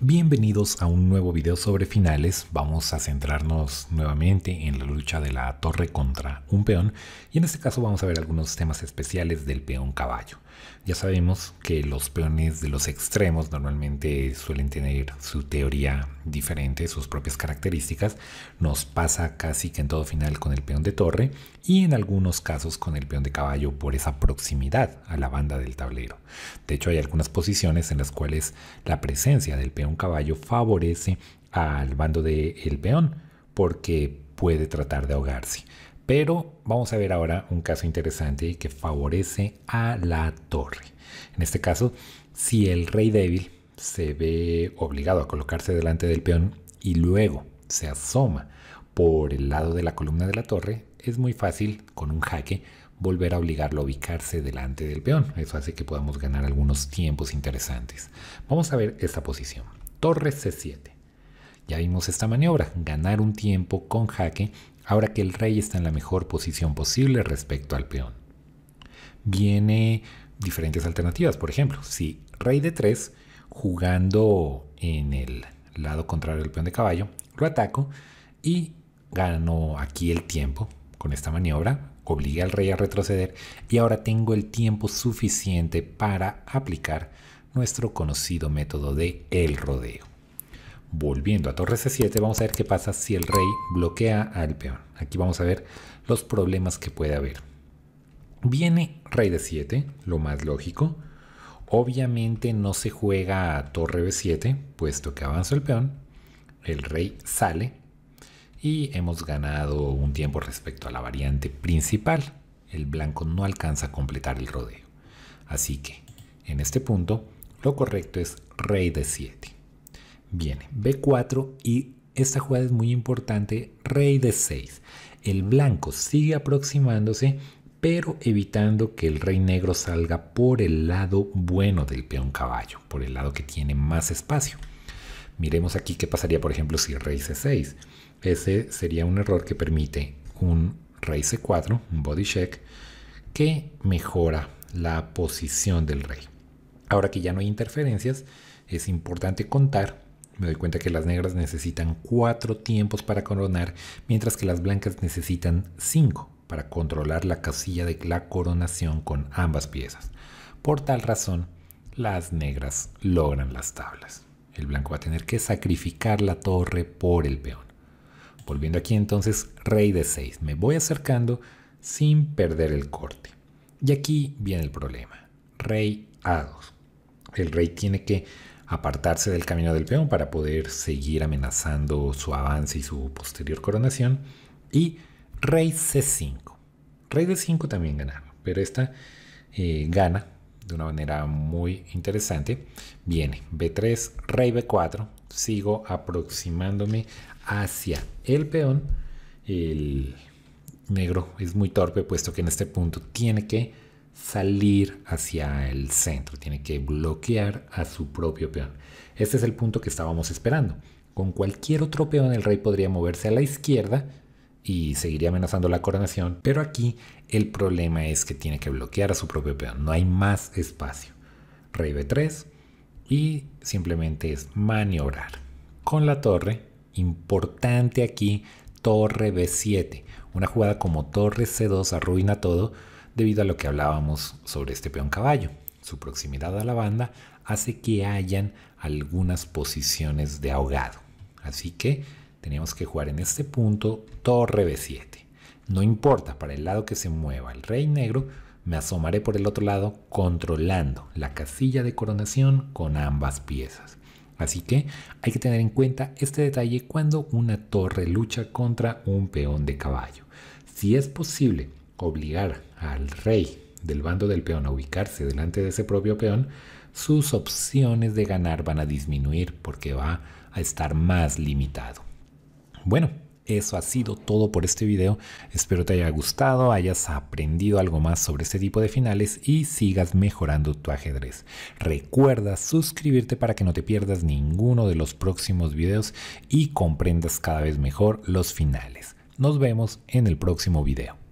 Bienvenidos a un nuevo video sobre finales, vamos a centrarnos nuevamente en la lucha de la torre contra un peón y en este caso vamos a ver algunos temas especiales del peón caballo. Ya sabemos que los peones de los extremos normalmente suelen tener su teoría diferente, sus propias características, nos pasa casi que en todo final con el peón de torre y en algunos casos con el peón de caballo por esa proximidad a la banda del tablero. De hecho hay algunas posiciones en las cuales la presencia del peón un caballo favorece al bando del el peón porque puede tratar de ahogarse. Pero vamos a ver ahora un caso interesante que favorece a la torre. En este caso, si el rey débil se ve obligado a colocarse delante del peón y luego se asoma por el lado de la columna de la torre, es muy fácil con un jaque volver a obligarlo a ubicarse delante del peón. Eso hace que podamos ganar algunos tiempos interesantes. Vamos a ver esta posición. Torre C7. Ya vimos esta maniobra, ganar un tiempo con jaque, ahora que el rey está en la mejor posición posible respecto al peón. Viene diferentes alternativas, por ejemplo, si rey de 3 jugando en el lado contrario del peón de caballo, lo ataco y gano aquí el tiempo con esta maniobra, obliga al rey a retroceder y ahora tengo el tiempo suficiente para aplicar nuestro conocido método de el rodeo. Volviendo a torre c7, vamos a ver qué pasa si el rey bloquea al peón. Aquí vamos a ver los problemas que puede haber. Viene rey de 7, lo más lógico. Obviamente no se juega a torre b7, puesto que avanza el peón. El rey sale, y hemos ganado un tiempo respecto a la variante principal. El blanco no alcanza a completar el rodeo. Así que en este punto lo correcto es rey de 7. Viene b4 y esta jugada es muy importante, rey de 6. El blanco sigue aproximándose pero evitando que el rey negro salga por el lado bueno del peón caballo, por el lado que tiene más espacio. Miremos aquí qué pasaría, por ejemplo, si rey c6. Ese sería un error que permite un rey c4, un body check, que mejora la posición del rey. Ahora que ya no hay interferencias, es importante contar. Me doy cuenta que las negras necesitan cuatro tiempos para coronar, mientras que las blancas necesitan cinco para controlar la casilla de la coronación con ambas piezas. Por tal razón, las negras logran las tablas. El blanco va a tener que sacrificar la torre por el peón. Volviendo aquí entonces, rey de 6. Me voy acercando sin perder el corte. Y aquí viene el problema. Rey a2. El rey tiene que apartarse del camino del peón para poder seguir amenazando su avance y su posterior coronación. Y rey c5. Rey de 5 también ganaron, pero esta eh, gana de una manera muy interesante. Viene B3, rey B4, sigo aproximándome hacia el peón. El negro es muy torpe puesto que en este punto tiene que salir hacia el centro, tiene que bloquear a su propio peón. Este es el punto que estábamos esperando. Con cualquier otro peón el rey podría moverse a la izquierda y seguiría amenazando la coronación, pero aquí el problema es que tiene que bloquear a su propio peón, no hay más espacio. Rey B3 y simplemente es maniobrar. Con la torre, importante aquí, torre B7, una jugada como torre C2 arruina todo debido a lo que hablábamos sobre este peón caballo. Su proximidad a la banda hace que hayan algunas posiciones de ahogado. Así que tenemos que jugar en este punto torre b7. No importa para el lado que se mueva el rey negro, me asomaré por el otro lado controlando la casilla de coronación con ambas piezas. Así que hay que tener en cuenta este detalle cuando una torre lucha contra un peón de caballo. Si es posible obligar al rey del bando del peón a ubicarse delante de ese propio peón, sus opciones de ganar van a disminuir porque va a estar más limitado. Bueno, eso ha sido todo por este video. Espero te haya gustado, hayas aprendido algo más sobre este tipo de finales y sigas mejorando tu ajedrez. Recuerda suscribirte para que no te pierdas ninguno de los próximos videos y comprendas cada vez mejor los finales. Nos vemos en el próximo video.